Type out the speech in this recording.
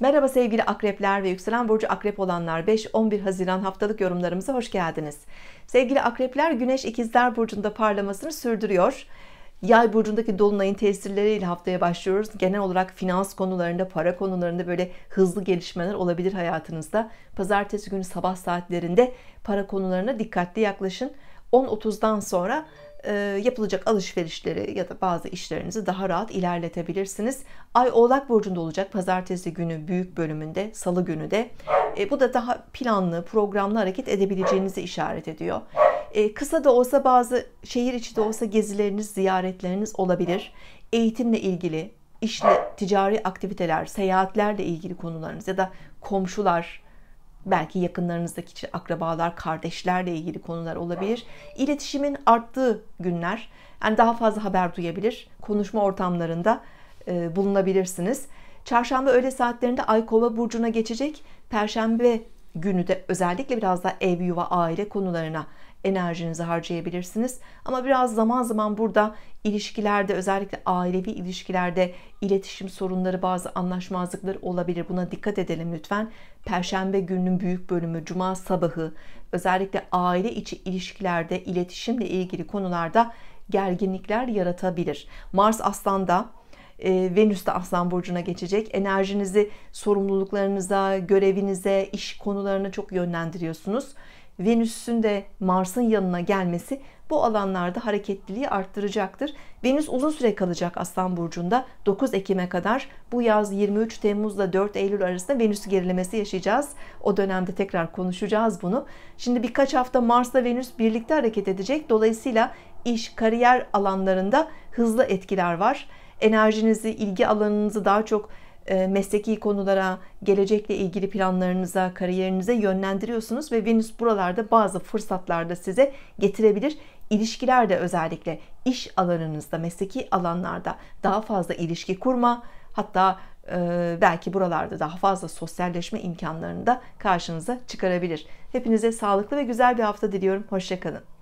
Merhaba sevgili akrepler ve yükselen burcu akrep olanlar 5-11 Haziran haftalık yorumlarımıza hoş geldiniz. Sevgili akrepler güneş ikizler burcunda parlamasını sürdürüyor. Yay burcundaki dolunayın tesirleriyle haftaya başlıyoruz. Genel olarak finans konularında, para konularında böyle hızlı gelişmeler olabilir hayatınızda. Pazartesi günü sabah saatlerinde para konularına dikkatli yaklaşın. 10.30'dan sonra e, yapılacak alışverişleri ya da bazı işlerinizi daha rahat ilerletebilirsiniz. Ay Oğlak Burcu'nda olacak pazartesi günü büyük bölümünde, salı günü de. E, bu da daha planlı, programlı hareket edebileceğinizi işaret ediyor. E, kısa da olsa bazı şehir içi de olsa gezileriniz, ziyaretleriniz olabilir. Eğitimle ilgili, işle, ticari aktiviteler, seyahatlerle ilgili konularınız ya da komşular, belki yakınlarınızdaki akrabalar, kardeşlerle ilgili konular olabilir. İletişimin arttığı günler, yani daha fazla haber duyabilir, konuşma ortamlarında e, bulunabilirsiniz. Çarşamba öğle saatlerinde Ay Kova burcuna geçecek. Perşembe günü de özellikle biraz da ev, yuva, aile konularına enerjinizi harcayabilirsiniz. Ama biraz zaman zaman burada ilişkilerde özellikle ailevi ilişkilerde iletişim sorunları bazı anlaşmazlıklar olabilir. Buna dikkat edelim lütfen. Perşembe gününün büyük bölümü cuma sabahı özellikle aile içi ilişkilerde iletişimle ilgili konularda gerginlikler yaratabilir. Mars Aslan'da ee, Venüs de Aslan Burcu'na geçecek. Enerjinizi sorumluluklarınıza, görevinize, iş konularına çok yönlendiriyorsunuz. Venüs'ün de Mars'ın yanına gelmesi bu alanlarda hareketliliği arttıracaktır. Venüs uzun süre kalacak Aslan Burcu'nda 9 Ekim'e kadar bu yaz 23 Temmuz'da 4 Eylül arasında Venüs gerilemesi yaşayacağız. O dönemde tekrar konuşacağız bunu. Şimdi birkaç hafta Mars'la Venüs birlikte hareket edecek. Dolayısıyla iş, kariyer alanlarında hızlı etkiler var enerjinizi, ilgi alanınızı daha çok e, mesleki konulara, gelecekle ilgili planlarınıza, kariyerinize yönlendiriyorsunuz ve Venüs buralarda bazı fırsatlarda size getirebilir. İlişkilerde özellikle iş alanınızda, mesleki alanlarda daha fazla ilişki kurma, hatta e, belki buralarda daha fazla sosyalleşme imkanlarını da karşınıza çıkarabilir. Hepinize sağlıklı ve güzel bir hafta diliyorum. Hoşçakalın.